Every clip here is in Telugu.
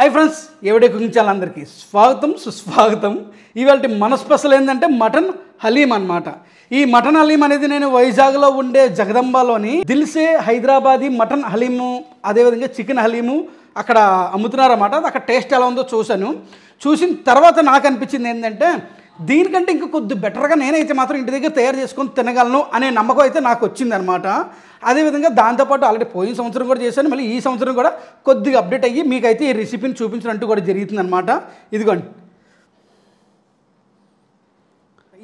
హాయ్ ఫ్రెండ్స్ ఎవడే కుకింగ్ ఛానల్ అందరికీ స్వాగతం సుస్వాగతం ఇవాళ మన స్పెషల్ ఏంటంటే మటన్ హలీం అనమాట ఈ మటన్ హలీం అనేది నేను వైజాగ్లో ఉండే జగదంబాలోని దిల్సే హైదరాబాదీ మటన్ హలీము అదేవిధంగా చికెన్ హలీము అక్కడ అమ్ముతున్నారన్నమాట అక్కడ టేస్ట్ ఎలా ఉందో చూశాను చూసిన తర్వాత నాకు అనిపించింది ఏంటంటే దీనికంటే ఇంక కొద్ది బెటర్గా నేనైతే మాత్రం ఇంటి దగ్గర తయారు చేసుకొని తినగలను అనే నమ్మకం అయితే నాకు వచ్చిందనమాట అదేవిధంగా దాంతోపాటు ఆల్రెడీ పోయిన సంవత్సరం కూడా చేశాను మళ్ళీ ఈ సంవత్సరం కూడా కొద్దిగా అప్డేట్ అయ్యి మీకైతే ఈ రెసిపీని చూపించినట్టు కూడా జరుగుతుందన్నమాట ఇదిగోండి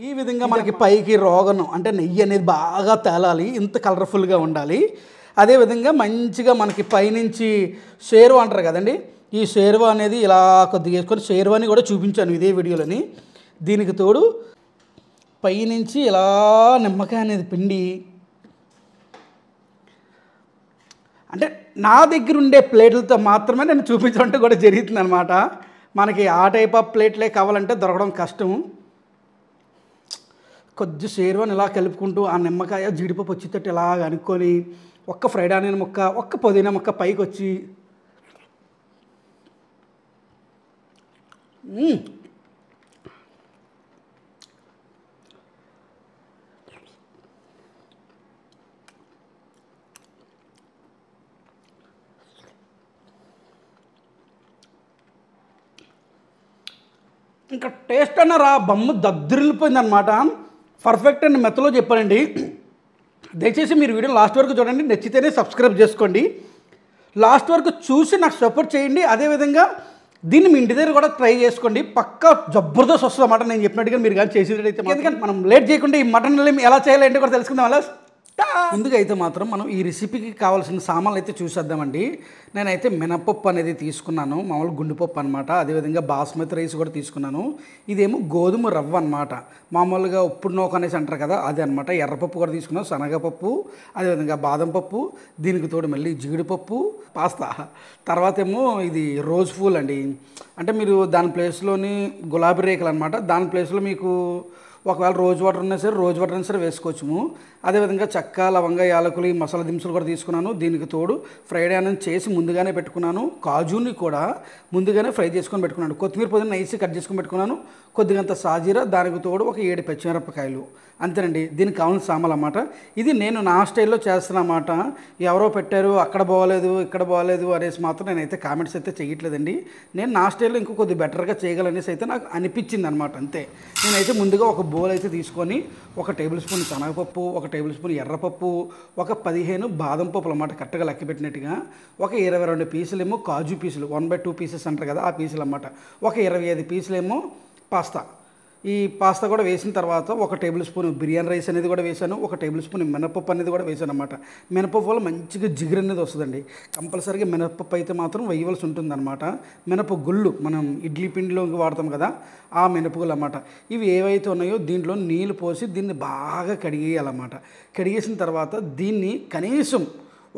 ఈ విధంగా మనకి పైకి రోగనం అంటే నెయ్యి అనేది బాగా తేలాలి ఇంత కలర్ఫుల్గా ఉండాలి అదేవిధంగా మంచిగా మనకి పైనుంచి షేర్వా అంటారు కదండి ఈ షేర్వా అనేది ఇలా కొద్దిగా వేసుకొని షేర్వాని కూడా చూపించాను ఇదే వీడియోలోని దీనికి తోడు పైనుంచి ఇలా నిమ్మకాయ అనేది పిండి అంటే నా దగ్గర ఉండే ప్లేట్లతో మాత్రమే నేను చూపించడం కూడా జరుగుతుంది అనమాట మనకి ఆ టైప్ ఆఫ్ ప్లేట్లే కావాలంటే దొరకడం కష్టం కొద్ది షేర్వాన్ ఇలా కలుపుకుంటూ ఆ నిమ్మకాయ జీడిపప్పు వచ్చేటట్టు ఇలా అనుకొని ఒక్క ఫ్రైడ్ ఆనియన్ ముక్క ఒక్క పుదీనా ముక్క పైకి వచ్చి ఇంకా టేస్ట్ అన్న రా బొమ్మ అనమాట పర్ఫెక్ట్ అని మెత్తలో చెప్పానండి దయచేసి మీరు వీడియో లాస్ట్ వరకు చూడండి నచ్చితేనే సబ్స్క్రైబ్ చేసుకోండి లాస్ట్ వరకు చూసి నాకు సపోర్ట్ చేయండి అదేవిధంగా దీన్ని మీ ఇంటి దగ్గర కూడా ట్రై చేసుకోండి పక్క జబర్దస్త్ వస్తుంది అన్నమాట నేను చెప్పినట్టుగా మీరు కానీ చేసేటైతే ఎందుకంటే మనం లేట్ చేయకుండా ఈ మటన్ ఎలా చేయాలి కూడా తెలుసుకుందాం అలా ముందుగా అయితే మాత్రం మనం ఈ రెసిపీకి కావాల్సిన సామాన్లు అయితే చూసేద్దామండి నేనైతే మినపప్పు అనేది తీసుకున్నాను మామూలు గుండుపప్పు అనమాట అదేవిధంగా బాస్మతి రైస్ కూడా తీసుకున్నాను ఇదేమో గోధుమ రవ్వ అనమాట మామూలుగా ఉప్పుడు నోక అనేసి అంటారు కదా అది అనమాట ఎర్రపప్పు కూడా తీసుకున్నాను శనగపప్పు అదేవిధంగా బాదం పప్పు దీనికి తోడు మళ్ళీ జీడిపప్పు పాస్తా తర్వాత ఏమో ఇది రోజ్ పూలు అండి అంటే మీరు దాని ప్లేస్లోని గులాబీ రేకులు అనమాట దాని ప్లేస్లో మీకు ఒకవేళ రోజు వాటర్ ఉన్నా సరే రోజు వాటర్ అయినా సరే వేసుకోవచ్చు అదేవిధంగా చక్క లవంగ యాలకులు ఈ మసాలా దినుసులు కూడా తీసుకున్నాను దీనికి తోడు ఫ్రైడ్ అనేది చేసి ముందుగానే పెట్టుకున్నాను కాజుని కూడా ముందుగానే ఫ్రై చేసుకొని పెట్టుకున్నాను కొత్తిమీర పొద్దున్న నైస్గా కట్ చేసుకొని పెట్టుకున్నాను కొద్దిగంత సాజీరా దానికి తోడు ఒక ఏడు పచ్చిమిరపకాయలు అంతేనండి దీనికి కావాల్సిన సామాన్ అన్నమాట ఇది నేను నా స్టైల్లో చేస్తున్నమాట ఎవరో పెట్టారు అక్కడ బాగోలేదు ఇక్కడ బాగోలేదు అనేసి మాత్రం నేనైతే కామెంట్స్ అయితే చేయట్లేదండి నేను నా స్టైల్లో ఇంకో కొద్ది బెటర్గా చేయగలనేసి అయితే నాకు అనిపించింది అనమాట అంతే నేనైతే ముందుగా ఒక బౌల్ అయితే తీసుకొని ఒక టేబుల్ స్పూన్ శనగపప్పు ఒక టేబుల్ స్పూన్ ఎర్రపప్పు ఒక పదిహేను బాదం పప్పులు అన్నమాట కరెక్ట్గా లెక్క పెట్టినట్టుగా ఒక ఇరవై రెండు పీసులేమో కాజు పీసులు వన్ బై టూ పీసెస్ అంటారు కదా ఆ పీసులు అన్నమాట ఒక ఇరవై ఐదు పీసులేమో పాస్తా ఈ పాస్తా కూడా వేసిన తర్వాత ఒక టేబుల్ స్పూన్ బిర్యానీ రైస్ అనేది కూడా వేశాను ఒక టేబుల్ స్పూన్ మినపప్పు అనేది కూడా వేశాను అనమాట మినపప్పు వల్ల మంచిగా జిగురు అనేది వస్తుందండి కంపల్సరీగా మినపప్పు అయితే మాత్రం వేయవలసి అనమాట మినప గుళ్ళు మనం ఇడ్లీ పిండిలోకి వాడతాం కదా ఆ మినపగుళ్ళు అనమాట ఇవి ఏవైతే ఉన్నాయో దీంట్లో నీళ్ళు పోసి దీన్ని బాగా కడిగేయాలన్నమాట కడిగేసిన తర్వాత దీన్ని కనీసం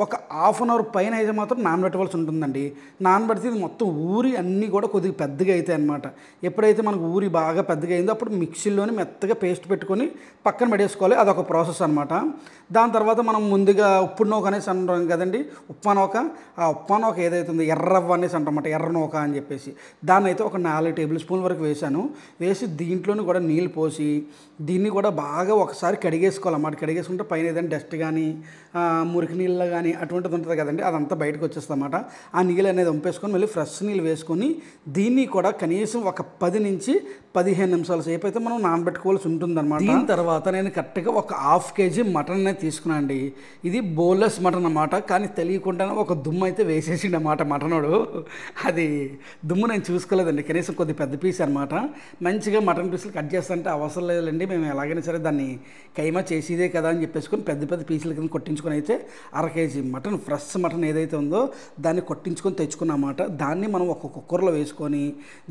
ఒక హాఫ్ అన్ అవర్ పైన అయితే మాత్రం నానబెట్టవలసి ఉంటుందండి నానబెడితే ఇది మొత్తం ఊరి అన్నీ కూడా కొద్దిగా పెద్దగా అవుతాయి అనమాట ఎప్పుడైతే మనకు ఊరి బాగా పెద్దగా అయిందో అప్పుడు మిక్సీలోనే మెత్తగా పేస్ట్ పెట్టుకొని పక్కన అది అదొక ప్రాసెస్ అనమాట దాని తర్వాత మనం ముందుగా ఉప్పు నౌక అనేసి అంటాం కదండి ఉప్పానౌక ఆ ఉప్పానౌక ఏదైతే ఉందో ఎర్రవ్వ అనేసి అంటామట ఎర్ర నౌక అని చెప్పేసి దాన్ని అయితే ఒక నాలుగు టేబుల్ స్పూన్ వరకు వేశాను వేసి దీంట్లోనే కూడా నీళ్ళు పోసి దీన్ని కూడా బాగా ఒకసారి కడిగేసుకోవాలన్నమాట కడిగేసుకుంటే పైన ఏదైనా డస్ట్ కానీ మురికి నీళ్ళ కానీ కానీ అటువంటిది ఉంటుంది కదండి అదంతా బయటకు వచ్చేస్తుందన్నమాట ఆ నీళ్ళు అనేది ఉంపేసుకొని మళ్ళీ ఫ్రెష్ నీళ్ళు వేసుకొని దీన్ని కూడా కనీసం ఒక పది నుంచి పదిహేను నిమిషాల సేపు అయితే మనం నానబెట్టుకోవాల్సి అనమాట దీని తర్వాత నేను కరెక్ట్గా ఒక హాఫ్ కేజీ మటన్ అనేది తీసుకున్నాను అండి ఇది బోన్లెస్ మటన్ అన్నమాట కానీ తెలియకుండానే ఒక దుమ్ము అయితే వేసేసిండి అనమాట మటనోడు అది దుమ్ము నేను చూసుకోలేదండి కనీసం కొద్ది పెద్ద పీస్ అనమాట మంచిగా మటన్ పీసులు కట్ చేస్తానంటే అవసరం లేదండి మేము ఎలాగైనా సరే దాన్ని కైమా చేసేదే కదా అని చెప్పేసుకొని పెద్ద పెద్ద పీసులు కింద కొట్టించుకొని అయితే అర KG KG mutton fresh mutton ఏదైతే ఉందో దాన్ని కొట్టించుకొని తెచ్చుకున్నమాట దాన్ని మనం ఒక కుక్కర్లో వేసుకొని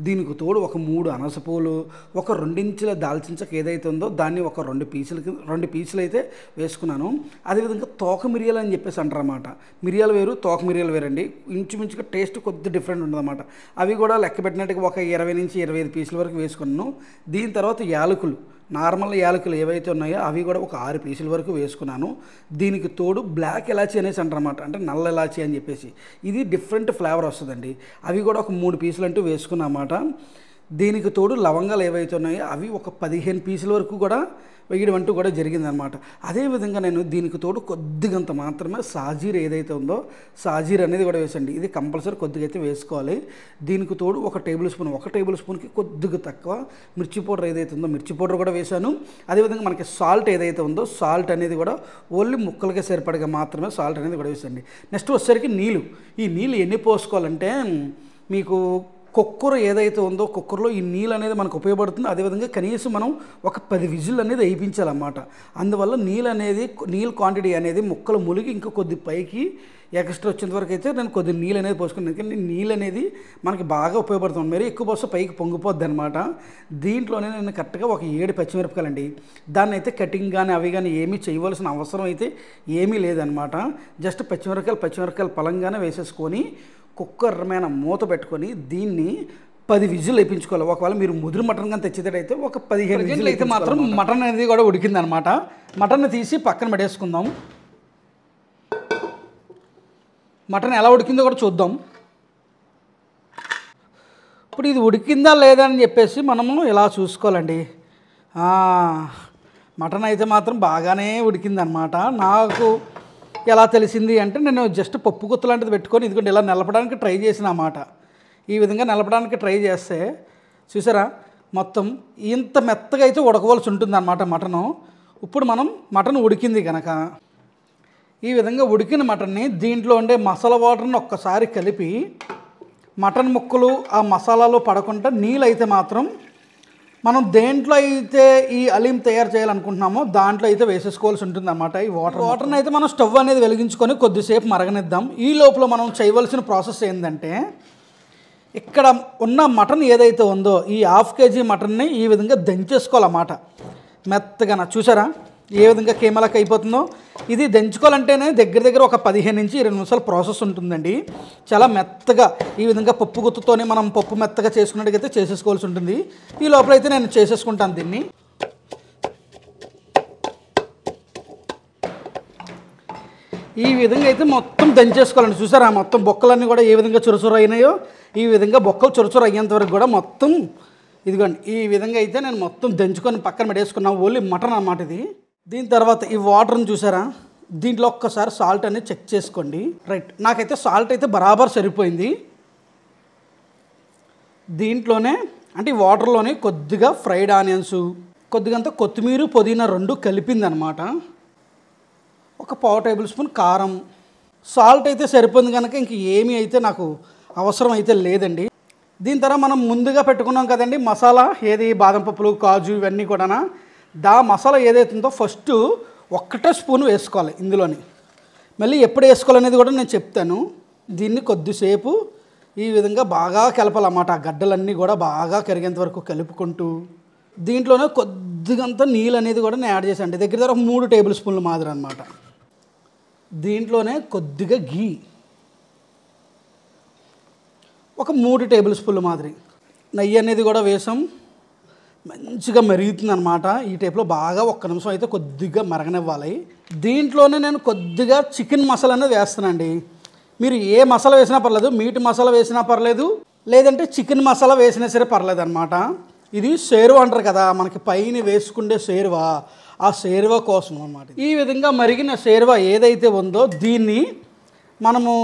దీనికి తోడు ఒక మూడు అనసపూలు ఒక రెండించుల దాల్చించక ఏదైతే ఉందో దాన్ని ఒక రెండు పీసులు రెండు పీసులు అయితే వేసుకున్నాను అదేవిధంగా తోక మిరియాలు అని చెప్పేసి అంటారన్నమాట మిరియాలు వేరు తోక మిరియాలు వేరండి ఇంచుమించుగా టేస్ట్ కొద్ది డిఫరెంట్ ఉంటుందన్నమాట అవి కూడా లెక్క పెట్టినట్టుగా ఒక ఇరవై నుంచి ఇరవై ఐదు పీసుల వరకు వేసుకున్నాను దీని తర్వాత యాలకులు నార్మల్ యాలకులు ఏవైతే ఉన్నాయో అవి కూడా ఒక ఆరు పీసుల వరకు వేసుకున్నాను దీనికి తోడు బ్లాక్ ఎలాచీ అనేసి అంటారన్నమాట అంటే నల్ల ఎలాచీ అని చెప్పేసి ఇది డిఫరెంట్ ఫ్లేవర్ వస్తుందండి అవి కూడా ఒక మూడు పీసులు అంటూ వేసుకున్నమాట దీనికి తోడు లవంగాలు ఏవైతే ఉన్నాయో అవి ఒక పదిహేను పీసుల వరకు కూడా వేయడం అంటూ కూడా జరిగిందనమాట అదేవిధంగా నేను దీనికి తోడు కొద్దిగంత మాత్రమే సాజీర్ ఏదైతే ఉందో సాజీర్ అనేది కూడా వేసండి ఇది కంపల్సరీ కొద్దిగా అయితే వేసుకోవాలి దీనికి తోడు ఒక టేబుల్ స్పూన్ ఒక టేబుల్ స్పూన్కి కొద్దిగా తక్కువ మిర్చి పౌడర్ ఏదైతే ఉందో మిర్చి పౌడర్ కూడా వేశాను అదేవిధంగా మనకి సాల్ట్ ఏదైతే ఉందో సాల్ట్ అనేది కూడా ఓన్లీ ముక్కలకే సరిపడగా మాత్రమే సాల్ట్ అనేది కూడా వేసండి నెక్స్ట్ వచ్చేసరికి నీళ్ళు ఈ నీళ్ళు ఎన్ని పోసుకోవాలంటే మీకు కుక్కర్ ఏదైతే ఉందో కుక్కర్లో ఈ నీళ్ళు అనేది మనకు ఉపయోగపడుతుంది అదేవిధంగా కనీసం మనం ఒక పది విజిల్ అనేది వేయించాలన్నమాట అందువల్ల నీళ్ళు అనేది నీళ్ళ క్వాంటిటీ అనేది ముక్కలు ములిగి ఇంకా కొద్ది పైకి ఎక్స్ట్రా వచ్చేంత వరకు అయితే నేను కొద్ది నీళ్ళు అనేది పోసుకున్నాను ఎందుకంటే నీళ్ళు అనేది మనకి బాగా ఉపయోగపడుతుంది మరి ఎక్కువ పోస్తే పైకి పొంగిపోద్ది అనమాట దీంట్లోనే నేను కరెక్ట్గా ఒక ఏడు పచ్చిమిరపకాయలు అండి దాన్ని అయితే కటింగ్ కానీ అవి కానీ ఏమీ చేయవలసిన అవసరం అయితే ఏమీ లేదనమాట జస్ట్ పచ్చిమిరపకాయలు పచ్చిమిరపకాయలు పలంగానే వేసేసుకొని కుక్కర్ మీద మూత పెట్టుకొని దీన్ని పది విజులు వేయించుకోవాలి ఒకవేళ మీరు ముదురు మటన్ కానీ తెచ్చేటట్టయితే ఒక పదిహేను విజులు అయితే మాత్రం మటన్ అనేది కూడా ఉడికిందనమాట మటన్ తీసి పక్కన పడేసుకుందాం మటన్ ఎలా ఉడికిందో కూడా చూద్దాం ఇప్పుడు ఇది ఉడికిందా లేదా అని చెప్పేసి మనము ఇలా చూసుకోవాలండి మటన్ అయితే మాత్రం బాగానే ఉడికిందనమాట నాకు ఎలా తెలిసింది అంటే నేను జస్ట్ పప్పు గుత్త లాంటిది పెట్టుకొని ఇదిగోండి ఇలా నిలపడానికి ట్రై చేసిన అన్నమాట ఈ విధంగా నిలపడానికి ట్రై చేస్తే చూసారా మొత్తం ఇంత మెత్తగా అయితే ఉడకవలసి ఉంటుంది అన్నమాట మటను ఇప్పుడు మనం మటన్ ఉడికింది కనుక ఈ విధంగా ఉడికిన మటన్ని దీంట్లో ఉండే మసాలా వాటర్ని ఒక్కసారి కలిపి మటన్ ముక్కలు ఆ మసాలాలో పడకుండా నీళ్ళు అయితే మాత్రం మనం దేంట్లో అయితే ఈ అలీం తయారు చేయాలనుకుంటున్నామో దాంట్లో అయితే వేసేసుకోవాల్సి ఉంటుంది అనమాట ఈ వాటర్ వాటర్ని అయితే మనం స్టవ్ అనేది వెలిగించుకొని కొద్దిసేపు మరగనిద్దాం ఈ లోపల మనం చేయవలసిన ప్రాసెస్ ఏంటంటే ఇక్కడ ఉన్న మటన్ ఏదైతే ఉందో ఈ హాఫ్ కేజీ మటన్ని ఈ విధంగా దంచేసుకోవాలన్నమాట మెత్తగా చూసారా ఏ విధంగా కేమలాక్ అయిపోతుందో ఇది దంచుకోవాలంటేనే దగ్గర దగ్గర ఒక పదిహేను నుంచి ఇరవై నిమిషాల ప్రాసెస్ ఉంటుందండి చాలా మెత్తగా ఈ విధంగా పప్పు గుత్తుతోనే మనం పప్పు మెత్తగా చేసుకున్నట్టుగా చేసేసుకోవాల్సి ఉంటుంది ఈ లోపల అయితే నేను చేసేసుకుంటాను దీన్ని ఈ విధంగా అయితే మొత్తం దంచేసుకోవాలండి చూసారా మొత్తం బొక్కలన్నీ కూడా ఏ విధంగా చురుచురు అయినాయో ఈ విధంగా బొక్కలు చురుచురు అయ్యేంత వరకు కూడా మొత్తం ఇదిగోండి ఈ విధంగా అయితే నేను మొత్తం దంచుకొని పక్కన పెట్టేసుకున్నాను ఓన్లీ మటన్ అన్నమాట ఇది దీని తర్వాత ఈ వాటర్ని చూసారా దీంట్లో ఒక్కసారి సాల్ట్ అనేది చెక్ చేసుకోండి రైట్ నాకైతే సాల్ట్ అయితే బరాబర్ సరిపోయింది దీంట్లోనే అంటే ఈ వాటర్లోనే కొద్దిగా ఫ్రైడ్ ఆనియన్స్ కొద్దిగంత కొత్తిమీర పుదీనా రెండు కలిపిందనమాట ఒక పావు టేబుల్ స్పూన్ కారం సాల్ట్ అయితే సరిపోయింది కనుక ఇంక ఏమీ అయితే నాకు అవసరం అయితే లేదండి దీని తర్వాత మనం ముందుగా పెట్టుకున్నాం కదండి మసాలా ఏది బాదం పప్పులు కాజు ఇవన్నీ కూడా దా మసాలా ఏదైతే ఉందో ఫస్ట్ ఒక్కటే స్పూన్ వేసుకోవాలి ఇందులోని మళ్ళీ ఎప్పుడు వేసుకోవాలనేది కూడా నేను చెప్తాను దీన్ని కొద్దిసేపు ఈ విధంగా బాగా కలపాలన్నమాట ఆ గడ్డలన్నీ కూడా బాగా కరిగేంత వరకు కలుపుకుంటూ దీంట్లోనే కొద్దిగంత నీళ్ళు అనేది కూడా నేను యాడ్ చేశాను దగ్గర దగ్గర మూడు టేబుల్ స్పూన్లు మాదిరి అనమాట దీంట్లోనే కొద్దిగా గీ ఒక మూడు టేబుల్ స్పూన్లు మాదిరి నెయ్యి అనేది కూడా వేసాం మంచిగా మెరుగుతుంది అనమాట ఈ టైప్లో బాగా ఒక్క నిమిషం అయితే కొద్దిగా మరగనివ్వాలి దీంట్లోనే నేను కొద్దిగా చికెన్ మసాలా అనేది వేస్తానండి మీరు ఏ మసాలా వేసినా పర్లేదు మీట్ మసాలా వేసినా పర్లేదు లేదంటే చికెన్ మసాలా వేసినా సరే పర్లేదు అనమాట ఇది షేర్వా అంటారు కదా మనకి పైన వేసుకుండే షేర్వా ఆ షేర్వా కోసం అనమాట ఈ విధంగా మరిగిన షేర్వా ఏదైతే ఉందో దీన్ని మనము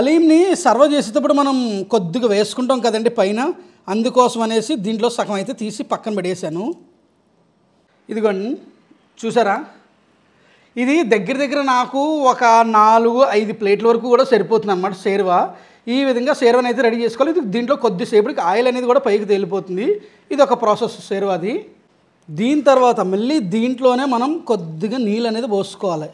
అలీంని సర్వ్ చేసేటప్పుడు మనం కొద్దిగా వేసుకుంటాం కదండి పైన అందుకోసం అనేసి దీంట్లో సగం అయితే తీసి పక్కన పడేసాను ఇదిగోండి చూసారా ఇది దగ్గర దగ్గర నాకు ఒక నాలుగు ఐదు ప్లేట్ల వరకు కూడా సరిపోతుంది అనమాట సేర్వా ఈ విధంగా సేర్వాని అయితే రెడీ చేసుకోవాలి ఇది దీంట్లో కొద్దిసేపటికి ఆయిల్ అనేది కూడా పైకి తేలిపోతుంది ఇది ఒక ప్రాసెస్ సేర్వాది దీని తర్వాత మళ్ళీ దీంట్లోనే మనం కొద్దిగా నీళ్ళు అనేది పోసుకోవాలి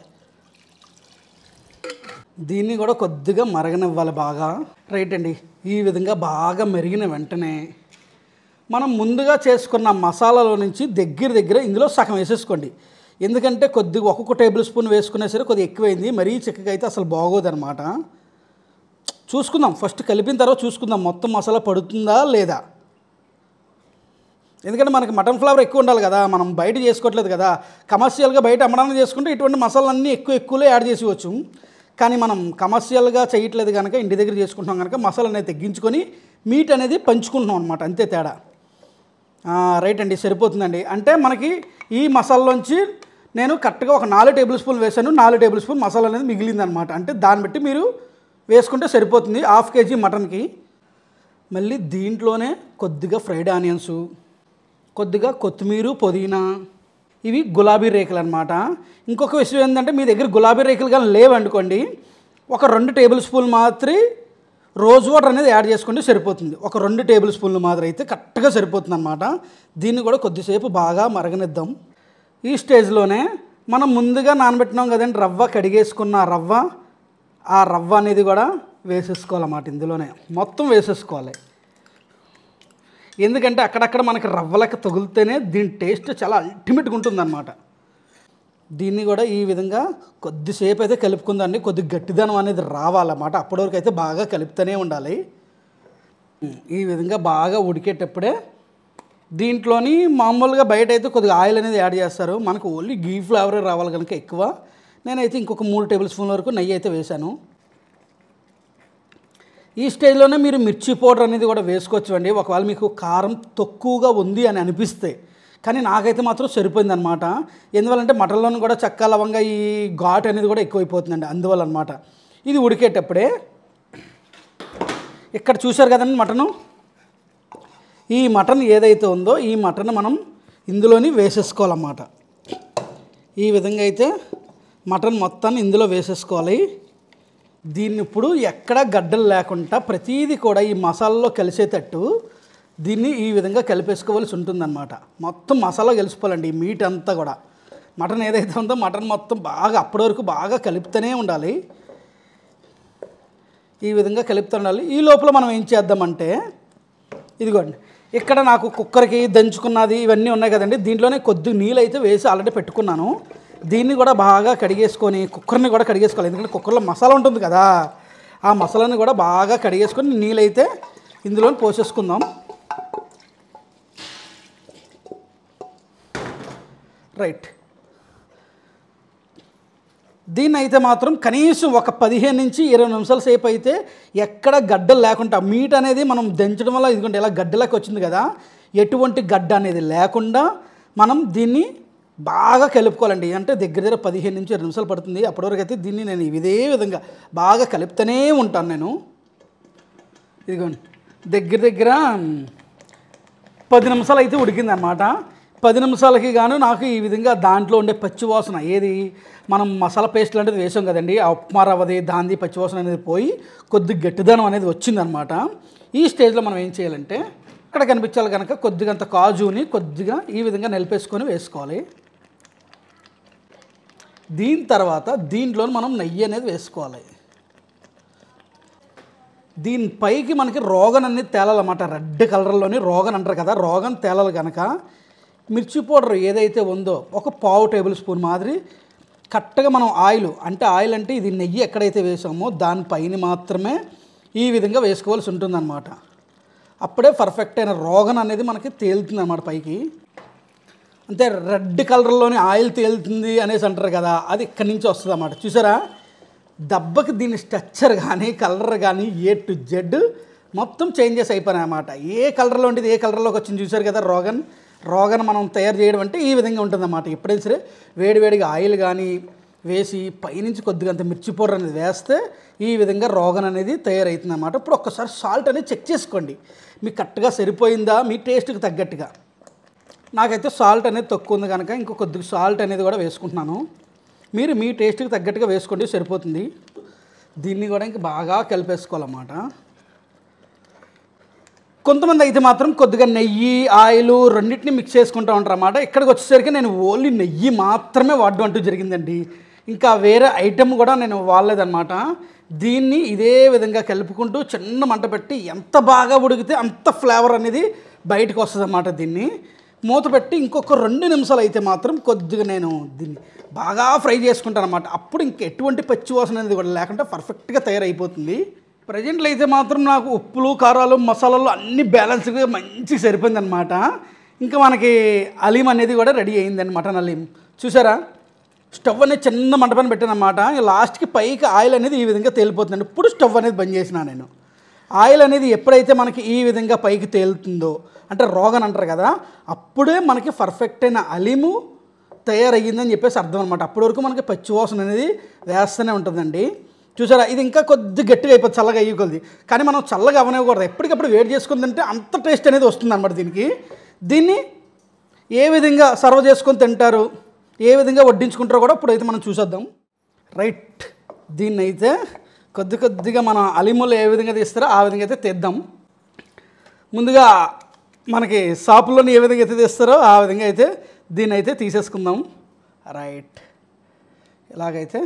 దీన్ని కూడా కొద్దిగా మరగనివ్వాలి బాగా రైట్ అండి ఈ విధంగా బాగా మెరిగిన వెంటనే మనం ముందుగా చేసుకున్న మసాలాలో నుంచి దగ్గర దగ్గర ఇందులో సగం వేసేసుకోండి ఎందుకంటే కొద్దిగా ఒక్కొక్క టేబుల్ స్పూన్ వేసుకునే సరే కొద్దిగా ఎక్కువైంది మరీ చిక్కగా అయితే అసలు అనమాట చూసుకుందాం ఫస్ట్ కలిపిన తర్వాత చూసుకుందాం మొత్తం మసాలా పడుతుందా లేదా ఎందుకంటే మనకి మటన్ ఫ్లేవర్ ఎక్కువ ఉండాలి కదా మనం బయట చేసుకోవట్లేదు కదా కమర్షియల్గా బయట అమ్మడానికి చేసుకుంటే ఇటువంటి మసాలాలన్నీ ఎక్కువ ఎక్కువలో యాడ్ వచ్చు కానీ మనం కమర్షియల్గా చేయట్లేదు కనుక ఇంటి దగ్గర చేసుకుంటున్నాం కనుక మసాలా అనేది తగ్గించుకొని మీట్ అనేది పంచుకుంటున్నాం అనమాట అంతే తేడా రైట్ అండి సరిపోతుందండి అంటే మనకి ఈ మసాలాలోంచి నేను కరెక్ట్గా ఒక నాలుగు టేబుల్ స్పూన్ వేశాను నాలుగు టేబుల్ స్పూన్ మసాలా అనేది మిగిలిందనమాట అంటే దాన్ని బట్టి మీరు వేసుకుంటే సరిపోతుంది హాఫ్ కేజీ మటన్కి మళ్ళీ దీంట్లోనే కొద్దిగా ఫ్రైడ్ ఆనియన్స్ కొద్దిగా కొత్తిమీర పుదీనా ఇవి గులాబీ రేకులు అనమాట ఇంకొక విషయం ఏంటంటే మీ దగ్గర గులాబీ రేకులు కానీ లేవనుకోండి ఒక రెండు టేబుల్ స్పూన్ మాత్రమే రోజ్ వాటర్ అనేది యాడ్ చేసుకుంటే సరిపోతుంది ఒక రెండు టేబుల్ స్పూన్లు మాత్రం అయితే కరెక్ట్గా సరిపోతుంది అనమాట దీన్ని కూడా కొద్దిసేపు బాగా మరగనిద్దాం ఈ స్టేజ్లోనే మనం ముందుగా నానబెట్టినాం కదండి రవ్వ కడిగేసుకున్న రవ్వ ఆ రవ్వ అనేది కూడా వేసేసుకోవాలన్నమాట ఇందులోనే మొత్తం వేసేసుకోవాలి ఎందుకంటే అక్కడక్కడ మనకి రవ్వలకి తగులితేనే దీని టేస్ట్ చాలా అల్టిమేట్గా ఉంటుందన్నమాట దీన్ని కూడా ఈ విధంగా కొద్దిసేపు అయితే కలుపుకుందండి కొద్ది గట్టిదనం అనేది రావాలన్నమాట అప్పటివరకు అయితే బాగా కలుపుతూనే ఉండాలి ఈ విధంగా బాగా ఉడికేటప్పుడే దీంట్లోని మామూలుగా బయట అయితే కొద్దిగా ఆయిల్ అనేది యాడ్ చేస్తారు మనకు ఓన్లీ గీ ఫ్లేవర్ రావాలి కనుక ఎక్కువ నేనైతే ఇంకొక మూడు టేబుల్ స్పూన్ వరకు నెయ్యి అయితే వేశాను ఈ స్టేజ్లోనే మీరు మిర్చి పౌడర్ అనేది కూడా వేసుకోవచ్చు అండి ఒకవేళ మీకు కారం తక్కువగా ఉంది అని అనిపిస్తే కానీ నాకైతే మాత్రం సరిపోయింది అనమాట ఎందువల్లంటే మటన్లోనూ కూడా చక్క లవంగా ఈ ఘాట్ అనేది కూడా ఎక్కువైపోతుందండి అందువల్ల అనమాట ఇది ఉడికేటప్పుడే ఇక్కడ చూశారు కదండి మటను ఈ మటన్ ఏదైతే ఉందో ఈ మటన్ మనం ఇందులోని వేసేసుకోవాలన్నమాట ఈ విధంగా అయితే మటన్ మొత్తాన్ని ఇందులో వేసేసుకోవాలి దీన్ని ఇప్పుడు ఎక్కడ గడ్డలు లేకుండా ప్రతీది కూడా ఈ మసాలాలో కలిసేటట్టు దీన్ని ఈ విధంగా కలిపేసుకోవాల్సి ఉంటుందన్నమాట మొత్తం మసాలా కలిసిపోవాలండి ఈ మీట్ అంతా కూడా మటన్ ఏదైతే ఉందో మటన్ మొత్తం బాగా అప్పటి వరకు బాగా కలుపుతూనే ఉండాలి ఈ విధంగా కలుపుతూ ఉండాలి ఈ లోపల మనం ఏం చేద్దామంటే ఇదిగోండి ఇక్కడ నాకు కుక్కర్కి దంచుకున్నది ఇవన్నీ ఉన్నాయి కదండి దీంట్లోనే కొద్ది నీళ్ళు అయితే వేసి ఆల్రెడీ పెట్టుకున్నాను దీన్ని కూడా బాగా కడిగేసుకొని కుక్కర్ని కూడా కడిగేసుకోవాలి ఎందుకంటే కుక్కర్లో మసాలా ఉంటుంది కదా ఆ మసాలాని కూడా బాగా కడిగేసుకొని నీళ్ళైతే ఇందులో పోసేసుకుందాం రైట్ దీన్ని అయితే మాత్రం కనీసం ఒక పదిహేను నుంచి ఇరవై నిమిషాల సేపు అయితే ఎక్కడ గడ్డలు లేకుండా మీట్ అనేది మనం దంచడం వల్ల ఇదిగోండి ఇలా గడ్డలకు వచ్చింది కదా ఎటువంటి గడ్డ అనేది లేకుండా మనం దీన్ని బాగా కలుపుకోవాలండి అంటే దగ్గర దగ్గర పదిహేను నుంచి రెండు నిమిషాలు పడుతుంది అప్పటివరకు అయితే దీన్ని నేను ఇదే విధంగా బాగా కలుపుతూనే ఉంటాను నేను ఇదిగోండి దగ్గర దగ్గర పది నిమిషాలు అయితే ఉడికింది అనమాట పది నిమిషాలకి గాను నాకు ఈ విధంగా దాంట్లో ఉండే పచ్చివాసన ఏది మనం మసాలా పేస్ట్ లాంటిది వేసాం కదండి ఆ ఉప్మా రవ్వది దాంది పచ్చివాసన అనేది పోయి కొద్ది గట్టిదనం అనేది వచ్చిందనమాట ఈ స్టేజ్లో మనం ఏం చేయాలంటే ఇక్కడ కనిపించాలి కనుక కొద్దిగా అంత కాజుని కొద్దిగా ఈ విధంగా నిలిపేసుకొని వేసుకోవాలి దీని తర్వాత దీంట్లో మనం నెయ్యి అనేది వేసుకోవాలి దీనిపైకి మనకి రోగన్ అనేది తేలాలన్నమాట రెడ్ కలర్లోని రోగన్ అంటారు కదా రోగన్ తేలాలి కనుక మిర్చి పౌడర్ ఏదైతే ఉందో ఒక పావు టేబుల్ స్పూన్ మాదిరి కరెక్ట్గా మనం ఆయిల్ అంటే ఆయిల్ అంటే ఇది నెయ్యి ఎక్కడైతే వేసామో దానిపైన మాత్రమే ఈ విధంగా వేసుకోవాల్సి ఉంటుందన్నమాట అప్పుడే పర్ఫెక్ట్ అయిన రోగన్ అనేది మనకి తేలుతుంది అన్నమాట పైకి అంటే రెడ్ కలర్లోనే ఆయిల్ తేలుతుంది అనేసి అంటారు కదా అది ఇక్కడి నుంచి వస్తుంది అన్నమాట చూసారా దెబ్బకి దీని స్ట్రక్చర్ కానీ కలర్ కానీ ఏ టు జెడ్ మొత్తం చేంజెస్ అన్నమాట ఏ కలర్లో ఉండేది ఏ కలర్లోకి వచ్చింది చూసారు కదా రోగన్ రోగన్ మనం తయారు చేయడం అంటే ఈ విధంగా ఉంటుందన్నమాట ఎప్పుడైనా సరే వేడివేడిగా ఆయిల్ కానీ వేసి పైనుంచి కొద్దిగా అంత మిర్చి పౌడర్ అనేది వేస్తే ఈ విధంగా రోగన్ అనేది తయారవుతుంది అన్నమాట ఇప్పుడు ఒక్కసారి సాల్ట్ అనేది చెక్ చేసుకోండి మీకు కరెక్ట్గా సరిపోయిందా మీ టేస్ట్కి తగ్గట్టుగా నాకైతే సాల్ట్ అనేది తక్కువ ఉంది కనుక ఇంకో కొద్దిగా సాల్ట్ అనేది కూడా వేసుకుంటున్నాను మీరు మీ టేస్ట్కి తగ్గట్టుగా వేసుకోండి సరిపోతుంది దీన్ని కూడా ఇంక బాగా కలిపేసుకోవాలన్నమాట కొంతమంది అయితే మాత్రం కొద్దిగా నెయ్యి ఆయిల్ రెండింటిని మిక్స్ చేసుకుంటూ ఉంటారు అన్నమాట ఇక్కడికి వచ్చేసరికి నేను ఓన్లీ నెయ్యి మాత్రమే వాడడం అంటూ జరిగిందండి ఇంకా వేరే ఐటెం కూడా నేను వాడలేదన్నమాట దీన్ని ఇదే విధంగా కలుపుకుంటూ చిన్న మంట పెట్టి ఎంత బాగా ఉడికితే అంత ఫ్లేవర్ అనేది బయటకు వస్తుంది అన్నమాట దీన్ని మూత పెట్టి ఇంకొక రెండు నిమిషాలు అయితే మాత్రం కొద్దిగా నేను దీన్ని బాగా ఫ్రై చేసుకుంటాను అనమాట అప్పుడు ఇంక ఎటువంటి పచ్చి వాసన అనేది కూడా లేకుండా పర్ఫెక్ట్గా తయారైపోతుంది ప్రజెంట్లో అయితే మాత్రం నాకు ఉప్పులు కారాలు మసాలాలు అన్నీ బ్యాలెన్స్గా మంచిగా సరిపోయిందనమాట ఇంకా మనకి అలీం అనేది కూడా రెడీ అయింది అనమాట అలీం చూసారా స్టవ్ అనేది చిన్న మంటపని పెట్టానమాట లాస్ట్కి పైకి ఆయిల్ అనేది ఈ విధంగా తేలిపోతుందండి ఇప్పుడు స్టవ్ అనేది బంద్ చేసిన నేను ఆయిల్ అనేది ఎప్పుడైతే మనకి ఈ విధంగా పైకి తేలుతుందో అంటే రోగన్ అంటారు కదా అప్పుడే మనకి పర్ఫెక్ట్ అయిన అలిము తయారయ్యిందని చెప్పేసి అర్థం అనమాట అప్పటి వరకు మనకి పచ్చివాసన అనేది వేస్తూనే ఉంటుందండి చూసారా ఇది ఇంకా కొద్ది గట్టిగా అయిపోతుంది చల్లగా అయ్యకొద్ది కానీ మనం చల్లగా అవనివ్వకూడదు ఎప్పటికప్పుడు వేడి చేసుకుని తింటే అంత టేస్ట్ అనేది వస్తుంది అనమాట దీనికి దీన్ని ఏ విధంగా సర్వ్ చేసుకొని తింటారు ఏ విధంగా వడ్డించుకుంటారో కూడా ఇప్పుడైతే మనం చూసేద్దాం రైట్ దీన్ని అయితే కొద్ది కొద్దిగా మనం అలిములు ఏ విధంగా తీస్తారో ఆ విధంగా అయితే తెద్దాం ముందుగా మనకి షాపులోని ఏ విధంగా అయితే తీస్తారో ఆ విధంగా అయితే దీన్ని అయితే తీసేసుకుందాం రైట్ ఇలాగైతే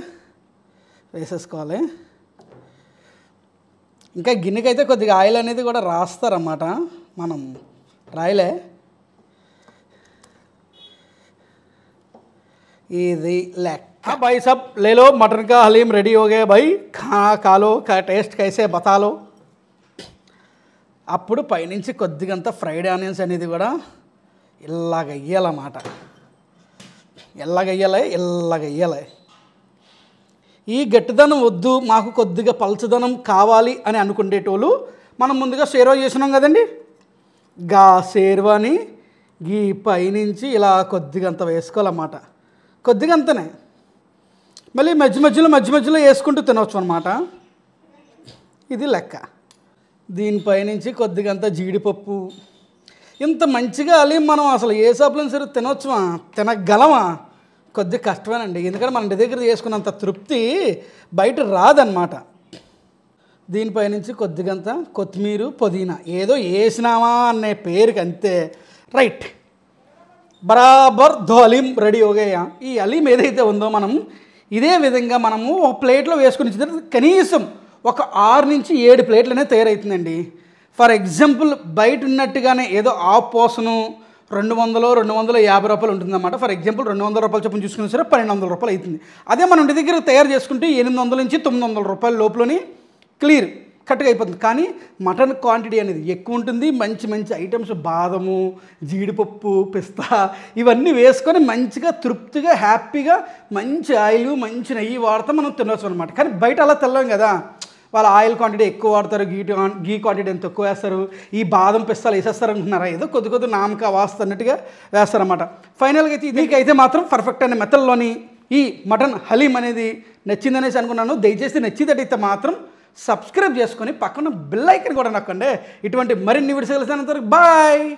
వేసేసుకోవాలి ఇంకా గిన్నెకైతే కొద్దిగా ఆయిల్ అనేది కూడా రాస్తారన్నమాట మనం రాయలే ఇది లెక్క हाँ भाई सब ले लो मटन का हलीम रेडी हो गया भाई खाना खा लो का టేస్ట్ कैसे बता लो అప్పుడు పైనుంచి కొద్దిగంత ఫ్రైడ్ ఆనియన్స్ అనేది కూడా ఇలాగ వేయాలన్నమాట ఎల్లగయ్యలే ఎల్లగయ్యలే ఈ గట్టిదనం వద్దు మాకు కొద్దిగా పలచదనం కావాలి అని అనుకునేటోళ్ళు మనం ముందుగా షేర్వా చేసినాం కదండి గా షేర్వాని ఈ పైనుంచి ఇలా కొద్దిగంత వేసుకోవాలన్నమాట కొద్దిగంతనే మళ్ళీ మధ్య మధ్యలో మధ్య మధ్యలో వేసుకుంటూ తినవచ్చు అనమాట ఇది లెక్క దీనిపై నుంచి కొద్దిగా అంత జీడిపప్పు ఇంత మంచిగా అలి మనం అసలు ఏ షాప్లో సరే తినొచ్చుమా తినగలమా కొద్దిగా కష్టమేనండి ఎందుకంటే మన ఇంటి దగ్గర చేసుకున్నంత తృప్తి బయట రాదనమాట దీనిపై నుంచి కొద్దిగంత కొత్తిమీర పుదీనా ఏదో వేసినామా అనే పేరుకి అంతే రైట్ బరాబర్ దో అలీం రెడీ ఓగేయా ఈ అలీం ఏదైతే ఉందో మనం ఇదే విధంగా మనము ఒక ప్లేట్లో వేసుకుని కనీసం ఒక ఆరు నుంచి ఏడు ప్లేట్లు అనేది తయారవుతుందండి ఫర్ ఎగ్జాంపుల్ బయట ఉన్నట్టుగానే ఏదో ఆఫ్ పోసను రెండు వందలు రెండు వందల యాభై రూపాయలు ఉంటుందన్నమాట ఫర్ ఎగ్జాంపుల్ రెండు వందల రూపాయలు చొప్పున చూసుకున్న సరే పన్నెండు వందల రూపాయలు అవుతుంది అదే మనం ఇంటి దగ్గర తయారు చేసుకుంటే ఎనిమిది వందల నుంచి తొమ్మిది వందల రూపాయల లోపలని క్లియర్ కరెక్ట్గా అయిపోతుంది కానీ మటన్ క్వాంటిటీ అనేది ఎక్కువ ఉంటుంది మంచి మంచి ఐటమ్స్ బాదము జీడిపప్పు పిస్తా ఇవన్నీ వేసుకొని మంచిగా తృప్తిగా హ్యాపీగా మంచి ఆయిల్ మంచి నెయ్యి వాడితే మనం తినవచ్చు అనమాట కానీ బయట అలా తెల్లం కదా వాళ్ళు ఆయిల్ క్వాంటిటీ ఎక్కువ వాడతారు గీ గీ క్వాంటిటీ ఎంత ఎక్కువ వేస్తారు ఈ బాదం పిస్తాలు వేసేస్తారు అనుకున్నారా ఏదో కొద్ది కొద్ది నామక వాస్తున్నట్టుగా అన్నట్టుగా వేస్తారన్నమాట ఫైనల్గా అయితే అయితే మాత్రం పర్ఫెక్ట్ అనే మెథడ్లోని ఈ మటన్ హలీం అనేది నచ్చిందనేసి అనుకున్నాను దయచేసి నచ్చిందటైతే మాత్రం సబ్స్క్రైబ్ చేసుకొని పక్కన బిల్లైకన్ కూడా నొక్కండి ఇటువంటి మరిన్ని వీడియోస్ కలిసినంత వరకు బాయ్